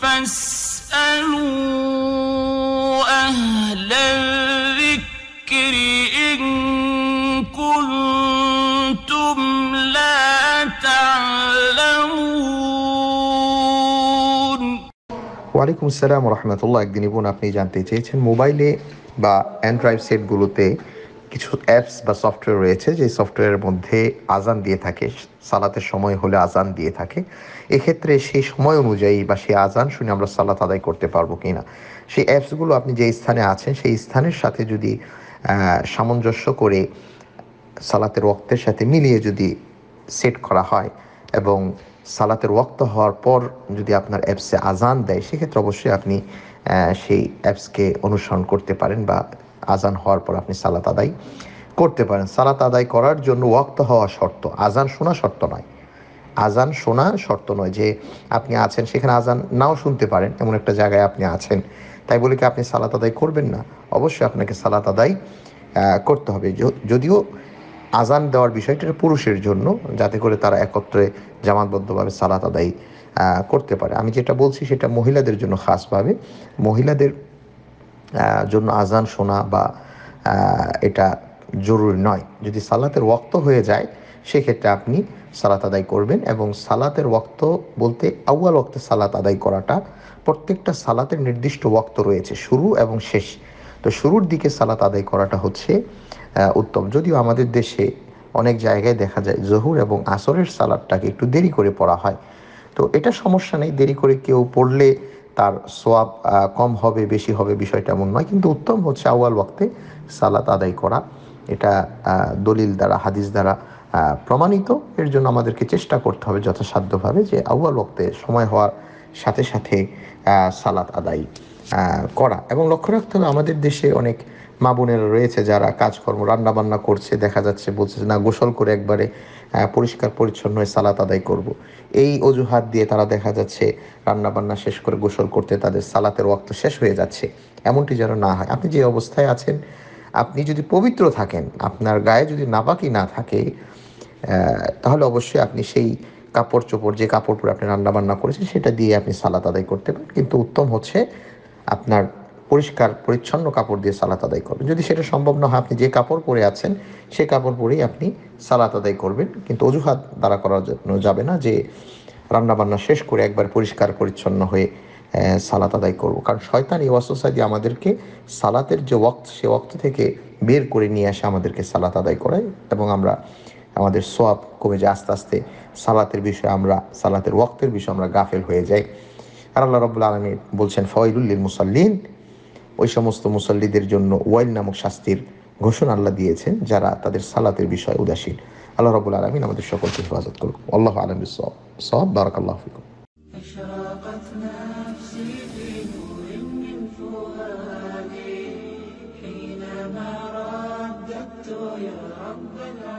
فاسألوا أهل الذكر إن كنتم لا تعلمون ওয়ালাইকুম আসসালাম রহমতুল্লাহ একদিন ইবুন আপনি জানতে চেয়েছেন মোবাইলে বা অ্যান্ড্রয়েড সেটগুলোতে কিছু অ্যাপস বা সফটওয়্যার রয়েছে যে সফটওয়্যারের মধ্যে আজান দিয়ে থাকে সালাতের সময় হলে আজান দিয়ে থাকে এক্ষেত্রে সেই সময় অনুযায়ী বা সেই আজান শুনে আমরা সালাত আদায় করতে পারবো কি না সেই অ্যাপসগুলো আপনি যে স্থানে আছেন সেই স্থানের সাথে যদি সামঞ্জস্য করে সালাতের রক্তের সাথে মিলিয়ে যদি সেট করা হয় এবং সালাতের রক্ত হওয়ার পর যদি আপনার অ্যাপসে আজান দেয় সেক্ষেত্রে অবশ্যই আপনি সেই অ্যাপসকে অনুসরণ করতে পারেন বা আজান হওয়ার পর আপনি সালাত আদায় করতে পারেন সালাত আদায় করার জন্য ওয়াক্ত হওয়া শর্ত আজান শোনা শর্ত নয় আজান শোনা শর্ত নয় যে আপনি আছেন সেখানে আজান নাও শুনতে পারেন এমন একটা জায়গায় আপনি আছেন তাই বলে কি আপনি সালাত আদায় করবেন না অবশ্যই আপনাকে সালাত আদায় করতে হবে যদিও আজান দেওয়ার বিষয়টা পুরুষের জন্য যাতে করে তারা একত্রে জামাতবদ্ধভাবে সালাত আদায় করতে পারে আমি যেটা বলছি সেটা মহিলাদের জন্য খাসভাবে মহিলাদের জন্য আজান শোনা বা এটা জরুরি নয় যদি সালাতের ওক্ত হয়ে যায় সেক্ষেত্রে আপনি সালাত আদায় করবেন এবং সালাতের ওক্ত বলতে আউয়াল ওক্তে সালাত আদায় করাটা প্রত্যেকটা সালাতের নির্দিষ্ট ওক্ত রয়েছে শুরু এবং শেষ তো শুরুর দিকে সালাত আদায় করাটা হচ্ছে উত্তম যদিও আমাদের দেশে অনেক জায়গায় দেখা যায় জহুর এবং আসরের সালাদটাকে একটু দেরি করে পড়া হয় তো এটা সমস্যা নেই দেরি করে কেউ পড়লে তার সোয়াব কম হবে বেশি হবে বিষয়টা এমন নয় কিন্তু উত্তম হচ্ছে আউয়াল ওয়াক্তে সালাত আদায় করা এটা দলিল দ্বারা হাদিস দ্বারা প্রমাণিত এর জন্য আমাদেরকে চেষ্টা করতে হবে যথাসাধ্যভাবে যে আউ্বাল ওয়াক্তে সময় হওয়ার সাথে সাথে সালাত আদায় করা এবং লক্ষ্য রাখতে হবে আমাদের দেশে অনেক মা বোনেরা রয়েছে যারা কাজকর্ম রান্নাবান্না করছে দেখা যাচ্ছে বলছে না গোসল করে একবারে পরিষ্কার পরিচ্ছন্ন হয়ে সালাত আদায় করব। এই অজুহাত দিয়ে তারা দেখা যাচ্ছে রান্নাবান্না শেষ করে গোসল করতে তাদের সালাতের ওয়াক্ত শেষ হয়ে যাচ্ছে এমনটি যেন না হয় আপনি যে অবস্থায় আছেন আপনি যদি পবিত্র থাকেন আপনার গায়ে যদি নাপাকি না থাকে তাহলে অবশ্যই আপনি সেই কাপড় চোপড় যে কাপড় পরে আপনি রান্না বান্না করেছেন সেটা দিয়ে আপনি সালাত আদায় করতে পারেন কিন্তু উত্তম হচ্ছে আপনার পরিষ্কার পরিচ্ছন্ন কাপড় দিয়ে সালাত আদায় করবেন যদি সেটা সম্ভব না হয় আপনি যে কাপড় পরে আছেন সে কাপড় পরেই আপনি সালাত আদায় করবেন কিন্তু অজুহাত দ্বারা করার জন্য যাবে না যে রান্নাবান্না শেষ করে একবার পরিষ্কার পরিচ্ছন্ন হয়ে সালাত আদায় করবো কারণ শয়তান এই অসোসাইটি আমাদেরকে সালাতের যে ওয়াক্ত সে ওয়াক্ত থেকে বের করে নিয়ে আসে আমাদেরকে সালাত আদায় করায় এবং আমরা আমাদের সব কমে যায় আস্তে আস্তে সালাতের বিষয়ে আমরা সালাতের ওয়াক্তের বিষয়ে আমরা গাফেল হয়ে যাই আর আল্লাহ রব্লা আলমী বলছেন ফয়লুল্লিল মুসাল্লিন ওই সমস্ত মুসল্লিদের জন্য ওয়াইল নামক শাস্তির ঘোষণা আল্লাহ দিয়েছেন যারা তাদের সালাতের বিষয়ে উদাসীন আল্লাহ রবুল আলমিন আমাদের সকলকে হেফাজত করুক আল্লাহ আলমী সব বারাক আল্লাহ يا رب العالمين